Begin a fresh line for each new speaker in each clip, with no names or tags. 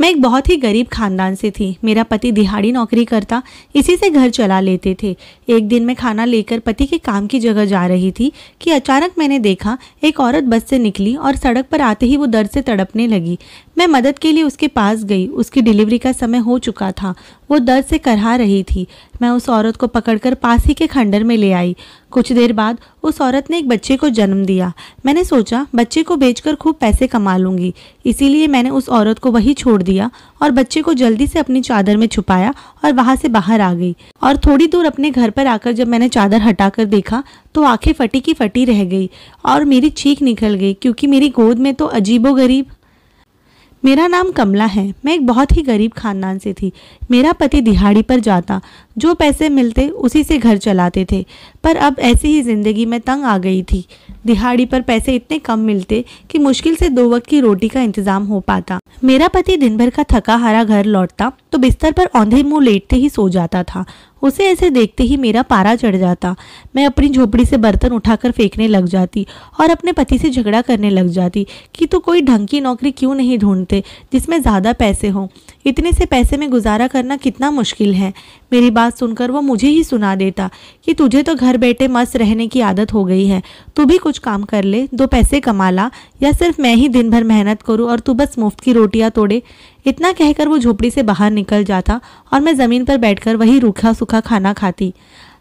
मैं एक बहुत ही गरीब खानदान से थी मेरा पति दिहाड़ी नौकरी करता इसी से घर चला लेते थे एक दिन मैं खाना लेकर पति के काम की जगह जा रही थी कि अचानक मैंने देखा एक औरत बस से निकली और सड़क पर आते ही वो दर्द से तड़पने लगी मैं मदद के लिए उसके पास गई उसकी डिलीवरी का समय हो चुका था वो दर्द से करहा रही थी मैं उस औरत को पकड़कर पास ही के खंडर में ले आई कुछ देर बाद उस औरत ने एक बच्चे को जन्म दिया मैंने सोचा बच्चे को बेचकर खूब पैसे कमा लूँगी इसीलिए मैंने उस औरत को वही छोड़ दिया और बच्चे को जल्दी से अपनी चादर में छुपाया और वहाँ से बाहर आ गई और थोड़ी दूर अपने घर पर आकर जब मैंने चादर हटाकर देखा तो आंखें फटी की फटी रह गई और मेरी चीख निकल गई क्योंकि मेरी गोद में तो अजीबो गरीब मेरा नाम कमला है मैं एक बहुत ही गरीब खानदान से थी मेरा पति दिहाड़ी पर जाता जो पैसे मिलते उसी से घर चलाते थे पर अब ऐसी ही ज़िंदगी में तंग आ गई थी दिहाड़ी पर पैसे इतने कम मिलते कि मुश्किल से दो वक्त की रोटी का इंतजाम हो पाता मेरा पति दिन भर का थका हारा घर लौटता तो बिस्तर पर औंधे मुंह लेटते ही सो जाता था उसे ऐसे देखते ही मेरा पारा चढ़ जाता मैं अपनी झोपड़ी से बर्तन उठाकर फेंकने लग जाती और अपने पति से झगड़ा करने लग जाती कि तू तो कोई ढंग की नौकरी क्यों नहीं ढूंढते जिसमें ज़्यादा पैसे हों इतने से पैसे में गुजारा करना कितना मुश्किल है मेरी बात सुनकर वो मुझे ही सुना देता कि तुझे तो घर बैठे मस्त रहने की आदत हो गई है तू भी कुछ काम कर ले दो पैसे कमा ला या सिर्फ मैं ही दिन भर मेहनत करूँ और तू बस मुफ्त की रोटियाँ तोड़े इतना कहकर वो झोपड़ी से बाहर निकल जाता और मैं ज़मीन पर बैठकर वही रूखा सूखा खाना खाती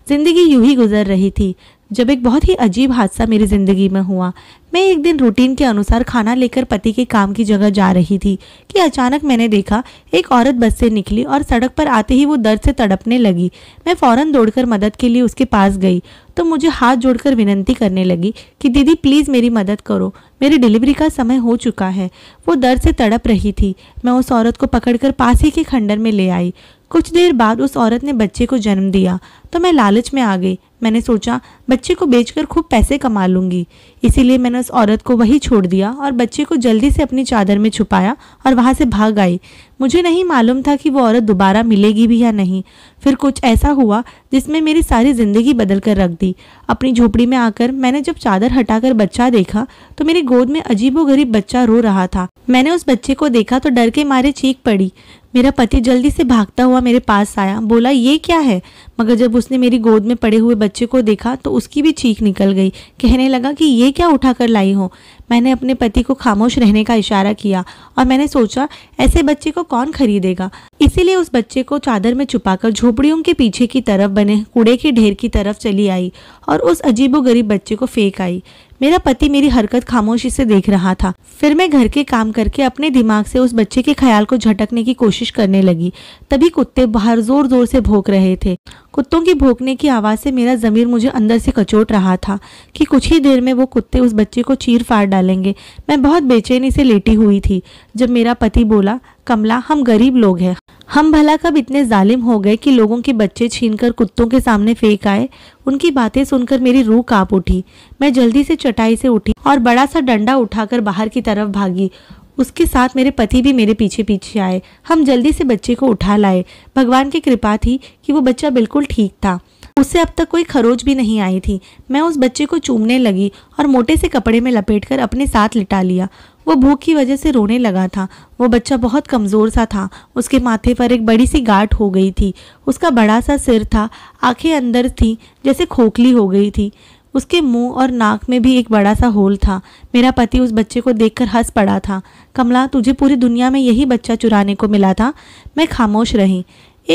जिंदगी यूँ ही गुजर रही थी जब एक बहुत ही अजीब हादसा मेरी ज़िंदगी में हुआ मैं एक दिन रूटीन के अनुसार खाना लेकर पति के काम की जगह जा रही थी कि अचानक मैंने देखा एक औरत बस से निकली और सड़क पर आते ही वो दर्द से तड़पने लगी मैं फ़ौरन दौड़कर मदद के लिए उसके पास गई तो मुझे हाथ जोड़कर विनती करने लगी कि दीदी प्लीज़ मेरी मदद करो मेरी डिलीवरी का समय हो चुका है वो दर्द से तड़प रही थी मैं उस औरत को पकड़कर पास ही के खंडर में ले आई कुछ देर बाद उस औरत ने बच्चे को जन्म दिया तो मैं लालच में आ गई मैंने सोचा बच्चे को बेचकर खूब पैसे कमा लूँगी इसीलिए मैंने उस औरत को वही छोड़ दिया और बच्चे को जल्दी से अपनी चादर में छुपाया और वहाँ से भाग आई मुझे नहीं मालूम था कि वो औरत दोबारा मिलेगी भी या नहीं फिर कुछ ऐसा हुआ जिसमें मेरी सारी ज़िंदगी बदल कर रख दी अपनी झोपड़ी में आकर मैंने जब चादर हटाकर बच्चा देखा तो मेरी गोद में अजीबोगरीब बच्चा रो रहा था मैंने उस बच्चे को देखा तो डर के मारे चीख पड़ी मेरा पति जल्दी से भागता हुआ मेरे पास आया बोला ये क्या है मगर जब उसने मेरी गोद में पड़े हुए बच्चे को देखा तो उसकी भी चीख निकल गई कहने लगा कि ये क्या उठा कर लाई हो मैंने अपने पति को खामोश रहने का इशारा किया और मैंने सोचा ऐसे बच्चे को कौन खरीदेगा इसीलिए उस बच्चे को चादर में छुपाकर झोपड़ियों के पीछे की तरफ बने कूड़े के ढेर की तरफ चली आई और उस अजीबो गरीब बच्चे को फेंक आई मेरा पति मेरी हरकत खामोशी से देख रहा था फिर मैं घर के काम करके अपने दिमाग से उस बच्चे के ख्याल को झटकने की कोशिश करने लगी तभी कुत्ते बाहर जोर जोर से भोंक रहे थे कुत्तों की भोंकने की आवाज़ से मेरा ज़मीर मुझे अंदर से कचोट रहा था कि कुछ ही देर में वो कुत्ते उस बच्चे को चीर फाड़ डालेंगे मैं बहुत बेचैनी से लेटी हुई थी जब मेरा पति बोला कमला हम गरीब लोग हैं हम भला कब इतने जालिम हो गए कि लोगों के बच्चे छीनकर कुत्तों के सामने फेंक आए उनकी बातें सुनकर मेरी रूह कांप उठी मैं जल्दी से चटाई से उठी और बड़ा सा डंडा उठाकर बाहर की तरफ भागी उसके साथ मेरे पति भी मेरे पीछे पीछे आए हम जल्दी से बच्चे को उठा लाए भगवान की कृपा थी कि वो बच्चा बिल्कुल ठीक था उससे अब तक कोई खरोच भी नहीं आई थी मैं उस बच्चे को चूमने लगी और मोटे से कपड़े में लपेटकर अपने साथ लिटा लिया वो भूख की वजह से रोने लगा था वो बच्चा बहुत कमज़ोर सा था उसके माथे पर एक बड़ी सी गाठ हो गई थी उसका बड़ा सा सिर था आंखें अंदर थी जैसे खोखली हो गई थी उसके मुंह और नाक में भी एक बड़ा सा होल था मेरा पति उस बच्चे को देखकर हंस पड़ा था कमला तुझे पूरी दुनिया में यही बच्चा चुराने को मिला था मैं खामोश रही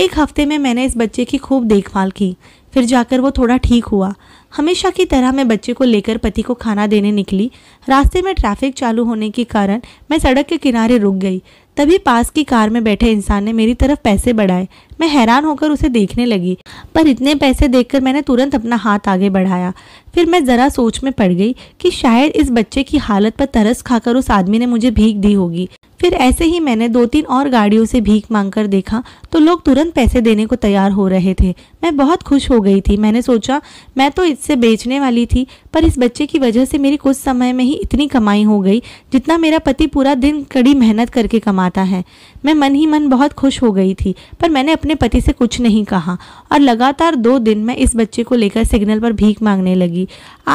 एक हफ्ते में मैंने इस बच्चे की खूब देखभाल की फिर जाकर वो थोड़ा ठीक हुआ हमेशा की तरह मैं बच्चे को लेकर पति को खाना देने निकली रास्ते में ट्रैफिक चालू होने के कारण मैं सड़क के किनारे रुक गई तभी पास की कार में बैठे इंसान ने मेरी तरफ पैसे बढ़ाए मैं हैरान होकर उसे देखने लगी पर इतने पैसे देखकर मैंने तुरंत अपना हाथ आगे बढ़ाया फिर मैं ज़रा सोच में पड़ गई कि शायद इस बच्चे की हालत पर तरस खाकर उस आदमी ने मुझे भीख दी होगी फिर ऐसे ही मैंने दो तीन और गाड़ियों से भीख मांग कर देखा तो लोग तुरंत पैसे देने को तैयार हो रहे थे मैं बहुत खुश हो गई थी मैंने सोचा मैं तो इससे बेचने वाली थी पर इस बच्चे की वजह से मेरी कुछ समय में ही इतनी कमाई हो गई जितना मेरा पति पूरा दिन कड़ी मेहनत करके कमाता है मैं मन ही मन बहुत खुश हो गई थी पर मैंने अपने पति से कुछ नहीं कहा और लगातार दो दिन मैं इस बच्चे को लेकर सिग्नल पर भीख मांगने लगी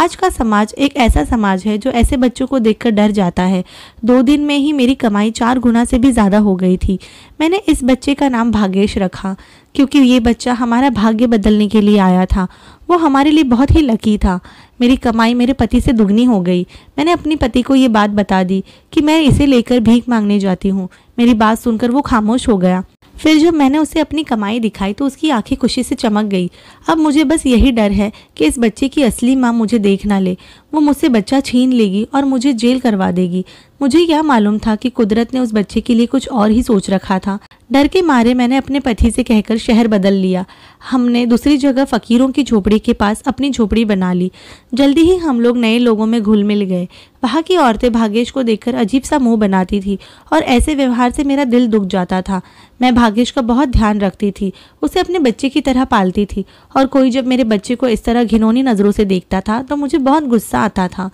आज का समाज एक ऐसा समाज है जो ऐसे बच्चों को देखकर डर जाता है दो दिन में ही मेरी कमाई चार गुना से भी ज़्यादा हो गई थी मैंने इस बच्चे का नाम भाग्यश रखा क्योंकि ये बच्चा हमारा भाग्य बदलने के लिए आया था वो हमारे लिए बहुत ही लकी था मेरी कमाई मेरे पति से दुगनी हो गई मैंने अपने पति को ये बात बता दी कि मैं इसे लेकर भीख मांगने जाती हूँ मेरी बात सुनकर वो खामोश हो गया फिर जब मैंने उसे अपनी कमाई दिखाई तो उसकी आंखें खुशी से चमक गई अब मुझे बस यही डर है कि इस बच्चे की असली माँ मुझे देख ना ले वो मुझसे बच्चा छीन लेगी और मुझे जेल करवा देगी मुझे यह मालूम था कि कुदरत ने उस बच्चे के लिए कुछ और ही सोच रखा था डर के मारे मैंने अपने पति से कहकर शहर बदल लिया हमने दूसरी जगह फ़कीरों की झोपड़ी के पास अपनी झोपड़ी बना ली जल्दी ही हम लोग नए लोगों में घुल मिल गए वहाँ की औरतें भागेश को देखकर अजीब सा मुंह बनाती थी और ऐसे व्यवहार से मेरा दिल दुख जाता था मैं भागेश का बहुत ध्यान रखती थी उसे अपने बच्चे की तरह पालती थी और कोई जब मेरे बच्चे को इस तरह घिनौनी नज़रों से देखता था तो मुझे बहुत गुस्सा आता था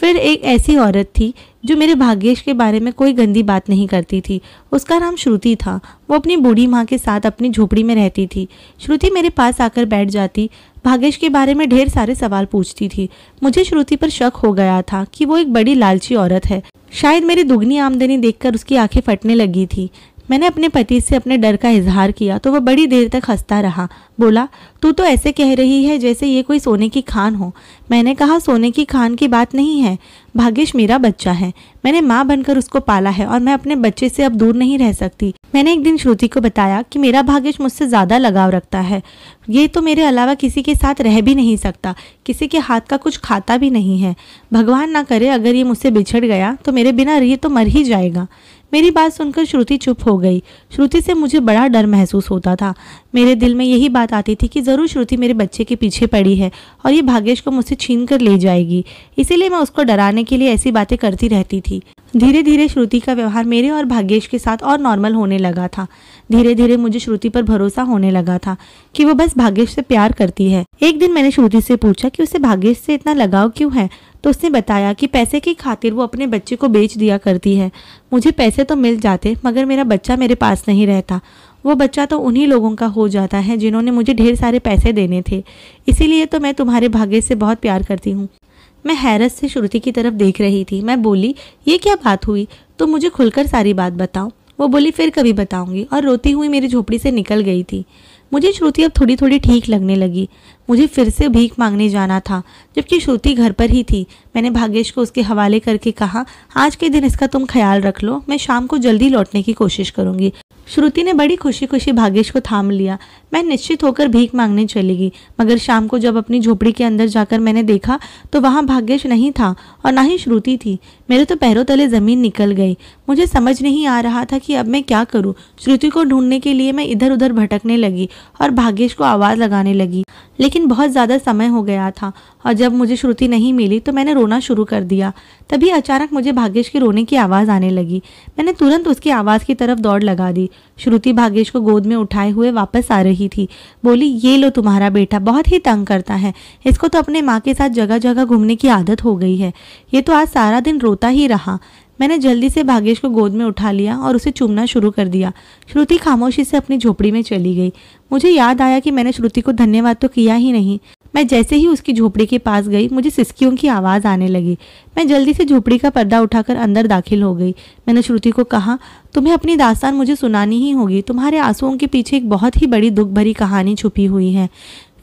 फिर एक ऐसी औरत थी जो मेरे भाग्यश के बारे में कोई गंदी बात नहीं करती थी उसका नाम श्रुति था वो अपनी बूढ़ी माँ के साथ अपनी झोपड़ी में रहती थी श्रुति मेरे पास आकर बैठ जाती भाग्यश के बारे में ढेर सारे सवाल पूछती थी मुझे श्रुति पर शक हो गया था कि वो एक बड़ी लालची औरत है शायद मेरी दुगनी आमदनी देखकर उसकी आंखें फटने लगी थी मैंने अपने पति से अपने डर का इजहार किया तो वह बड़ी देर तक हंसता रहा बोला तू तो ऐसे कह रही है जैसे ये कोई सोने की खान हो मैंने कहा सोने की खान की बात नहीं है भाग्यश मेरा बच्चा है मैंने माँ बनकर उसको पाला है और मैं अपने बच्चे से अब दूर नहीं रह सकती मैंने एक दिन श्रुति को बताया कि मेरा भाग्यश मुझसे ज़्यादा लगाव रखता है ये तो मेरे अलावा किसी के साथ रह भी नहीं सकता किसी के हाथ का कुछ खाता भी नहीं है भगवान ना करे अगर ये मुझसे बिछड़ गया तो मेरे बिना ये तो मर ही जाएगा मेरी बात सुनकर श्रुति चुप हो गई श्रुति से मुझे बड़ा डर महसूस होता था मेरे दिल में यही बात आती थी कि ज़रूर श्रुति मेरे बच्चे के पीछे पड़ी है और ये भाग्यश को मुझसे छीन कर ले जाएगी इसीलिए मैं उसको डराने के लिए ऐसी बातें करती रहती थी धीरे धीरे श्रुति का व्यवहार मेरे और भाग्यश के साथ और नॉर्मल होने लगा था धीरे धीरे मुझे श्रुति पर भरोसा होने लगा था कि वो बस भाग्यश से प्यार करती है एक दिन मैंने श्रुति से पूछा कि उसे भाग्यश से इतना लगाव क्यों है तो उसने बताया कि पैसे की खातिर वो अपने बच्चे को बेच दिया करती है मुझे पैसे तो मिल जाते मगर मेरा बच्चा मेरे पास नहीं रहता वो बच्चा तो उन्हीं लोगों का हो जाता है जिन्होंने मुझे ढेर सारे पैसे देने थे इसीलिए तो मैं तुम्हारे भाग्य से बहुत प्यार करती हूँ मैं हैरत से श्रुति की तरफ देख रही थी मैं बोली ये क्या बात हुई तो मुझे खुलकर सारी बात बताओ वो बोली फिर कभी बताऊंगी और रोती हुई मेरी झोपड़ी से निकल गई थी मुझे श्रुति अब थोड़ी थोड़ी ठीक लगने लगी मुझे फिर से भीख मांगने जाना था जबकि श्रुति घर पर ही थी मैंने भागेश को उसके हवाले करके कहा आज के दिन इसका तुम ख्याल रख लो मैं शाम को जल्दी लौटने की कोशिश करूंगी श्रुति ने बड़ी खुशी खुशी भागेश को थाम लिया मैं निश्चित होकर भीख मांगने चली गई मगर शाम को जब अपनी झोपड़ी के अंदर जाकर मैंने देखा तो वहाँ भाग्यश नहीं था और ना ही श्रुति थी मेरे तो पैरों तले ज़मीन निकल गई मुझे समझ नहीं आ रहा था कि अब मैं क्या करूँ श्रुति को ढूंढने के लिए मैं इधर उधर भटकने लगी और भाग्यश को आवाज़ लगाने लगी लेकिन लेकिन बहुत ज़्यादा समय हो गया था और जब मुझे श्रुति नहीं मिली तो मैंने रोना शुरू कर दिया तभी अचानक मुझे भाग्यश के रोने की आवाज़ आने लगी मैंने तुरंत उसकी आवाज़ की तरफ दौड़ लगा दी श्रुति भाग्यश को गोद में उठाए हुए वापस आ रही थी बोली ये लो तुम्हारा बेटा बहुत ही तंग करता है इसको तो अपने माँ के साथ जगह जगह घूमने की आदत हो गई है ये तो आज सारा दिन रोता ही रहा मैंने जल्दी से भागेश को गोद में उठा लिया और उसे चूमना शुरू कर दिया श्रुति खामोशी से अपनी झोपड़ी में चली गई मुझे याद आया कि मैंने श्रुति को धन्यवाद तो किया ही नहीं मैं जैसे ही उसकी झोपड़ी के पास गई मुझे सिसकियों की आवाज़ आने लगी मैं जल्दी से झोपड़ी का पर्दा उठाकर अंदर दाखिल हो गई मैंने श्रुति को कहा तुम्हें अपनी दास्तान मुझे सुनानी ही होगी तुम्हारे आंसुओं के पीछे एक बहुत ही बड़ी दुख भरी कहानी छुपी हुई है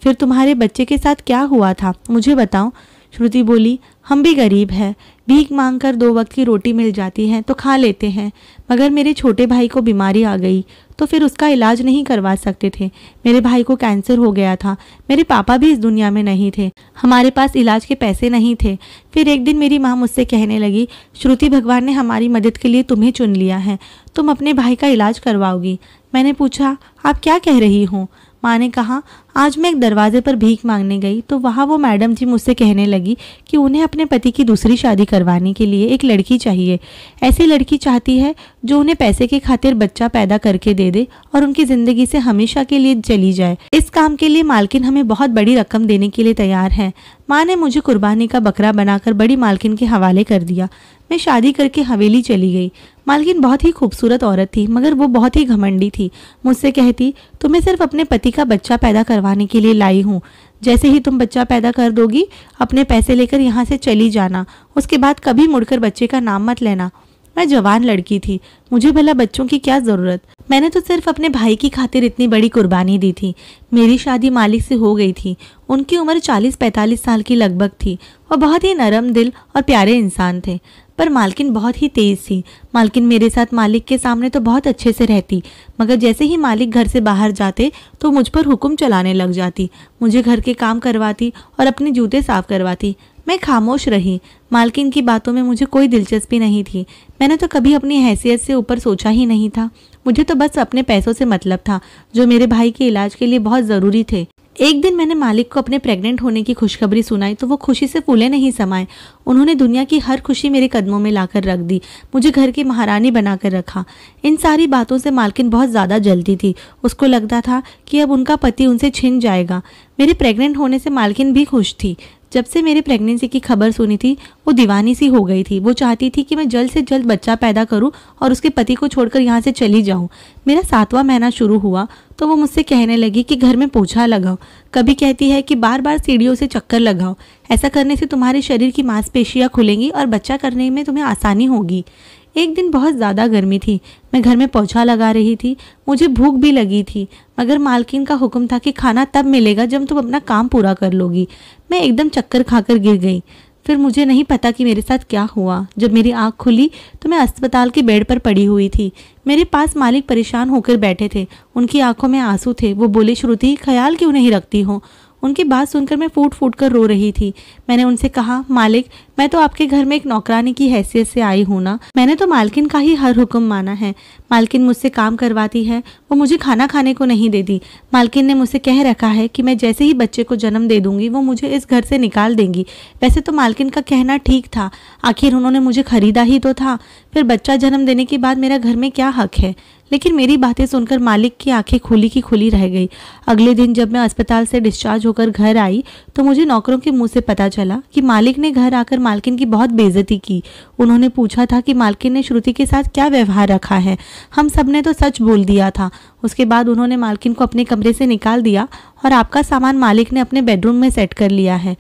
फिर तुम्हारे बच्चे के साथ क्या हुआ था मुझे बताओ श्रुति बोली हम भी गरीब हैं भीख मांग कर दो वक्त की रोटी मिल जाती है तो खा लेते हैं मगर मेरे छोटे भाई को बीमारी आ गई तो फिर उसका इलाज नहीं करवा सकते थे मेरे भाई को कैंसर हो गया था मेरे पापा भी इस दुनिया में नहीं थे हमारे पास इलाज के पैसे नहीं थे फिर एक दिन मेरी माँ मुझसे कहने लगी श्रुति भगवान ने हमारी मदद के लिए तुम्हें चुन लिया है तुम अपने भाई का इलाज करवाओगी मैंने पूछा आप क्या कह रही हूँ माँ ने कहा आज मैं एक दरवाजे पर भीख मांगने गई तो वहाँ वो मैडम जी मुझसे कहने लगी कि उन्हें अपने पति की दूसरी शादी करवाने के लिए एक लड़की चाहिए ऐसी लड़की चाहती है जो उन्हें पैसे की खातिर बच्चा पैदा करके दे दे और उनकी ज़िंदगी से हमेशा के लिए चली जाए इस काम के लिए मालकिन हमें बहुत बड़ी रकम देने के लिए तैयार है माँ ने मुझे कुर्बानी का बकरा बनाकर बड़ी मालकिन के हवाले कर दिया मैं शादी करके हवेली चली गई मालकिन बहुत ही खूबसूरत औरत थी मगर वो बहुत ही घमंडी थी मुझसे कहती तुम्हें सिर्फ अपने पति का बच्चा पैदा करवाने के लिए लाई हूँ जैसे ही तुम बच्चा पैदा कर दोगी अपने पैसे लेकर यहाँ से चली जाना उसके बाद कभी मुड़कर बच्चे का नाम मत लेना मैं जवान लड़की थी मुझे भला बच्चों की क्या ज़रूरत मैंने तो सिर्फ अपने भाई की खातिर इतनी बड़ी कुर्बानी दी थी मेरी शादी मालिक से हो गई थी उनकी उम्र 40-45 साल की लगभग थी वह बहुत ही नरम दिल और प्यारे इंसान थे पर मालकिन बहुत ही तेज़ थी मालकिन मेरे साथ मालिक के सामने तो बहुत अच्छे से रहती मगर जैसे ही मालिक घर से बाहर जाते तो मुझ पर हुक्म चलाने लग जाती मुझे घर के काम करवाती और अपने जूते साफ करवाती मैं खामोश रही मालकिन की बातों में मुझे कोई दिलचस्पी नहीं थी मैंने तो कभी अपनी हैसियत से ऊपर सोचा ही नहीं था मुझे तो बस अपने पैसों से मतलब था जो मेरे भाई के इलाज के लिए बहुत ज़रूरी थे एक दिन मैंने मालिक को अपने प्रेग्नेंट होने की खुशखबरी सुनाई तो वो खुशी से फूले नहीं समाए उन्होंने दुनिया की हर खुशी मेरे कदमों में लाकर रख दी मुझे घर की महारानी बनाकर रखा इन सारी बातों से मालकिन बहुत ज़्यादा जलती थी उसको लगता था कि अब उनका पति उनसे छिन जाएगा मेरे प्रेग्नेंट होने से मालकिन भी खुश थी जब से मेरी प्रेगनेंसी की खबर सुनी थी वो दीवानी सी हो गई थी वो चाहती थी कि मैं जल्द से जल्द बच्चा पैदा करूं और उसके पति को छोड़कर यहाँ से चली जाऊं मेरा सातवां महीना शुरू हुआ तो वो मुझसे कहने लगी कि घर में पोछा लगाओ कभी कहती है कि बार बार सीढ़ियों से चक्कर लगाओ ऐसा करने से तुम्हारे शरीर की मांसपेशियाँ खुलेंगी और बच्चा करने में तुम्हें आसानी होगी एक दिन बहुत ज़्यादा गर्मी थी मैं घर में पोछा लगा रही थी मुझे भूख भी लगी थी मगर मालकिन का हुक्म था कि खाना तब मिलेगा जब तुम अपना काम पूरा कर लोगी मैं एकदम चक्कर खाकर गिर गई फिर मुझे नहीं पता कि मेरे साथ क्या हुआ जब मेरी आँख खुली तो मैं अस्पताल के बेड पर पड़ी हुई थी मेरे पास मालिक परेशान होकर बैठे थे उनकी आंखों में आंसू थे वो बोले श्रुति ख्याल क्यों नहीं रखती हूँ उनकी बात सुनकर मैं फूट फूट कर रो रही थी मैंने उनसे कहा मालिक मैं तो आपके घर में एक नौकरानी की हैसियत से आई हूँ ना मैंने तो मालकिन का ही हर हुक्म माना है मालकिन मुझसे काम करवाती है वो मुझे खाना खाने को नहीं देती मालकिन ने मुझसे कह रखा है कि मैं जैसे ही बच्चे को जन्म दे दूंगी वो मुझे इस घर से निकाल देंगी वैसे तो मालकिन का कहना ठीक था आखिर उन्होंने मुझे खरीदा ही तो था फिर बच्चा जन्म देने के बाद मेरा घर में क्या हक है लेकिन मेरी बातें सुनकर मालिक की आंखें खुली की खुली रह गई अगले दिन जब मैं अस्पताल से डिस्चार्ज होकर घर आई तो मुझे नौकरों के मुंह से पता चला कि मालिक ने घर आकर मालकिन की बहुत बेजती की उन्होंने पूछा था कि मालकिन ने श्रुति के साथ क्या व्यवहार रखा है हम सब ने तो सच बोल दिया था उसके बाद उन्होंने मालकिन को अपने कमरे से निकाल दिया और आपका सामान मालिक ने अपने बेडरूम में सेट कर लिया है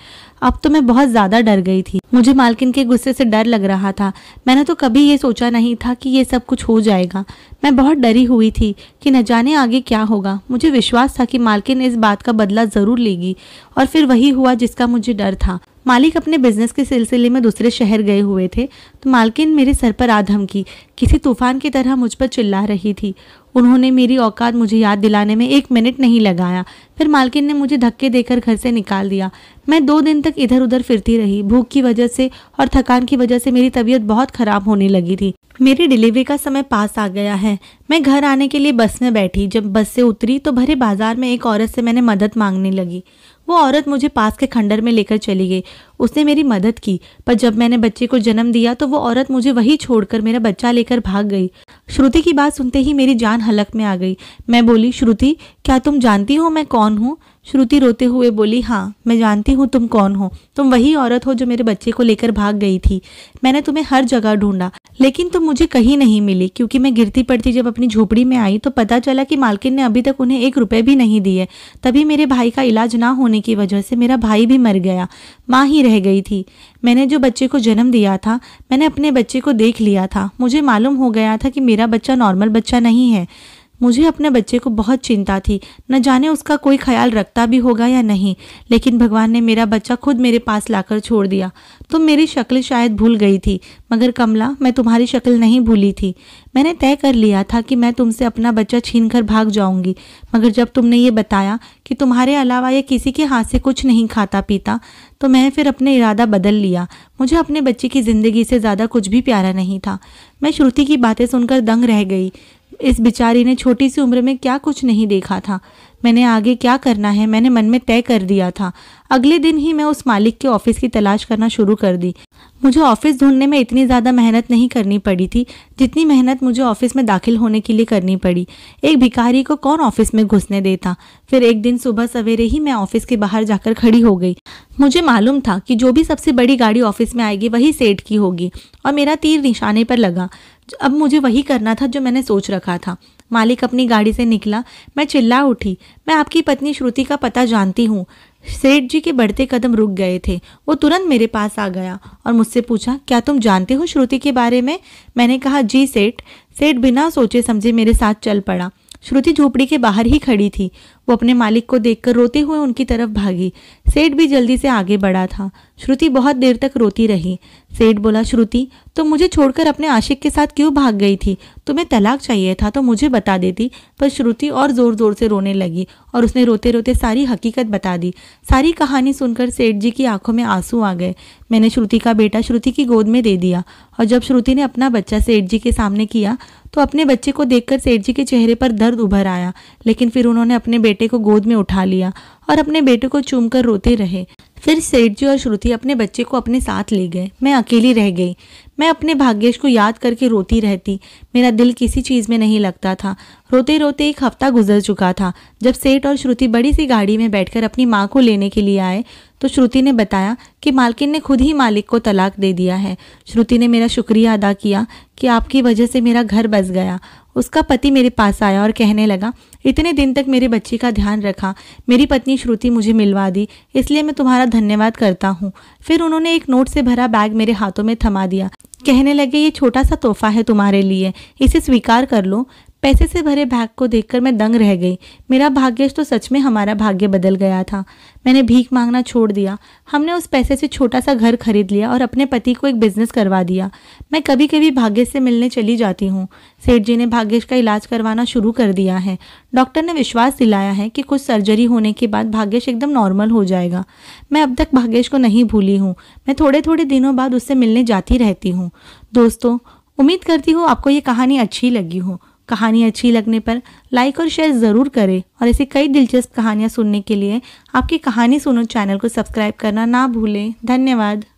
अब तो मैं बहुत ज़्यादा डर गई थी मुझे मालकिन के गुस्से से डर लग रहा था मैंने तो कभी ये सोचा नहीं था कि ये सब कुछ हो जाएगा मैं बहुत डरी हुई थी कि न जाने आगे क्या होगा मुझे विश्वास था कि मालकिन इस बात का बदला ज़रूर लेगी और फिर वही हुआ जिसका मुझे डर था मालिक अपने बिजनेस के सिलसिले में दूसरे शहर गए हुए थे तो मालकिन मेरे सर पर आधम की किसी तूफान की तरह मुझ पर चिल्ला रही थी उन्होंने मेरी औकात मुझे याद दिलाने में एक मिनट नहीं लगाया फिर मालकिन ने मुझे धक्के देकर घर से निकाल दिया मैं दो दिन तक इधर उधर फिरती रही भूख की वजह से और थकान की वजह से मेरी तबीयत बहुत खराब होने लगी थी मेरी डिलीवरी का समय पास आ गया है मैं घर आने के लिए बस में बैठी जब बस से उतरी तो भरे बाजार में एक औरत से मैंने मदद मांगने लगी वो औरत मुझे पास के खंडर में लेकर चली गई उसने मेरी मदद की पर जब मैंने बच्चे को जन्म दिया तो वो औरत मुझे वही छोड़कर मेरा बच्चा लेकर भाग गई श्रुति की बात सुनते ही मेरी जान हलक में आ गई मैं बोली श्रुति क्या तुम जानती हो मैं कौन हूँ श्रुति रोते हुए बोली हाँ मैं जानती हूँ तुम कौन हो तुम वही औरत हो जो मेरे बच्चे को लेकर भाग गई थी मैंने तुम्हें हर जगह ढूंढा लेकिन तुम मुझे कहीं नहीं मिली क्योंकि मैं गिरती पड़ती जब अपनी झोपड़ी में आई तो पता चला कि मालकिन ने अभी तक उन्हें एक रुपये भी नहीं दिए तभी मेरे भाई का इलाज ना होने की वजह से मेरा भाई भी मर गया माँ ही रह गई थी मैंने जो बच्चे को जन्म दिया था मैंने अपने बच्चे को देख लिया था मुझे मालूम हो गया था कि मेरा बच्चा नॉर्मल बच्चा नहीं है मुझे अपने बच्चे को बहुत चिंता थी न जाने उसका कोई ख्याल रखता भी होगा या नहीं लेकिन भगवान ने मेरा बच्चा खुद मेरे पास लाकर छोड़ दिया तुम तो मेरी शक्ल शायद भूल गई थी मगर कमला मैं तुम्हारी शक्ल नहीं भूली थी मैंने तय कर लिया था कि मैं तुमसे अपना बच्चा छीन कर भाग जाऊंगी मगर जब तुमने ये बताया कि तुम्हारे अलावा यह किसी के हाथ से कुछ नहीं खाता पीता तो मैं फिर अपने इरादा बदल लिया मुझे अपने बच्चे की ज़िंदगी से ज़्यादा कुछ भी प्यारा नहीं था मैं श्रुति की बातें सुनकर दंग रह गई इस बिचारी ने छोटी सी उम्र में क्या कुछ नहीं देखा था मैंने आगे क्या करना है मैंने मन में तय कर दिया था अगले दिन ही मैं उस मालिक के ऑफिस की तलाश करना शुरू कर दी मुझे ऑफिस ढूंढने में इतनी ज़्यादा मेहनत नहीं करनी पड़ी थी जितनी मेहनत मुझे ऑफिस में दाखिल होने के लिए करनी पड़ी एक भिखारी को कौन ऑफिस में घुसने देता फिर एक दिन सुबह सवेरे ही मैं ऑफिस के बाहर जाकर खड़ी हो गई मुझे मालूम था कि जो भी सबसे बड़ी गाड़ी ऑफिस में आएगी वही सेठ की होगी और मेरा तीर निशाने पर लगा अब मुझे वही करना था जो मैंने सोच रखा था मालिक अपनी गाड़ी से निकला मैं चिल्ला उठी मैं आपकी पत्नी श्रुति का पता जानती हूँ सेठ जी के बढ़ते कदम रुक गए थे वो तुरंत मेरे पास आ गया और मुझसे पूछा क्या तुम जानते हो श्रुति के बारे में मैंने कहा जी सेठ सेठ बिना सोचे समझे मेरे साथ चल पड़ा श्रुति झोपड़ी के बाहर ही खड़ी थी वो अपने मालिक को देखकर रोते हुए उनकी तरफ भागी सेठ भी जल्दी से आगे बढ़ा था श्रुति बहुत देर तक रोती रही सेठ बोला श्रुति तुम तो मुझे छोड़कर अपने आशिक के साथ क्यों भाग गई थी तुम्हें तलाक चाहिए था तो मुझे बता देती पर श्रुति और ज़ोर ज़ोर से रोने लगी और उसने रोते रोते सारी हकीकत बता दी सारी कहानी सुनकर सेठ जी की आंखों में आंसू आ गए मैंने श्रुति का बेटा श्रुति की गोद में दे दिया और जब श्रुति ने अपना बच्चा सेठ जी के सामने किया तो अपने बच्चे को देखकर सेठ जी के चेहरे पर दर्द उभर आया लेकिन फिर उन्होंने अपने बेटे को गोद में उठा लिया और अपने बेटे को चूमकर रोते रहे फिर सेठ जी और श्रुति अपने बच्चे को अपने साथ ले गए मैं अकेली रह गई मैं अपने भाग्यश को याद करके रोती रहती मेरा दिल किसी चीज़ में नहीं लगता था रोते रोते एक हफ्ता गुजर चुका था जब सेठ और श्रुति बड़ी सी गाड़ी में बैठकर अपनी माँ को लेने के लिए आए तो श्रुति ने बताया कि मालकिन ने खुद ही मालिक को तलाक दे दिया है श्रुति ने मेरा शुक्रिया अदा किया कि आपकी वजह से मेरा घर बस गया उसका पति मेरे पास आया और कहने लगा इतने दिन तक मेरी बच्ची का ध्यान रखा मेरी पत्नी श्रुति मुझे मिलवा दी इसलिए मैं तुम्हारा धन्यवाद करता हूँ फिर उन्होंने एक नोट से भरा बैग मेरे हाथों में थमा दिया कहने लगे ये छोटा सा तोहफा है तुम्हारे लिए इसे स्वीकार कर लो पैसे से भरे बैग को देखकर मैं दंग रह गई मेरा भाग्यश तो सच में हमारा भाग्य बदल गया था मैंने भीख मांगना छोड़ दिया हमने उस पैसे से छोटा सा घर खरीद लिया और अपने पति को एक बिजनेस करवा दिया मैं कभी कभी भाग्य से मिलने चली जाती हूँ सेठ जी ने भाग्यश का इलाज करवाना शुरू कर दिया है डॉक्टर ने विश्वास दिलाया है कि कुछ सर्जरी होने के बाद भाग्यश एकदम नॉर्मल हो जाएगा मैं अब तक भाग्यश को नहीं भूली हूँ मैं थोड़े थोड़े दिनों बाद उससे मिलने जाती रहती हूँ दोस्तों उम्मीद करती हूँ आपको ये कहानी अच्छी लगी हो कहानी अच्छी लगने पर लाइक और शेयर ज़रूर करें और ऐसी कई दिलचस्प कहानियाँ सुनने के लिए आपकी कहानी सुनो चैनल को सब्सक्राइब करना ना भूलें धन्यवाद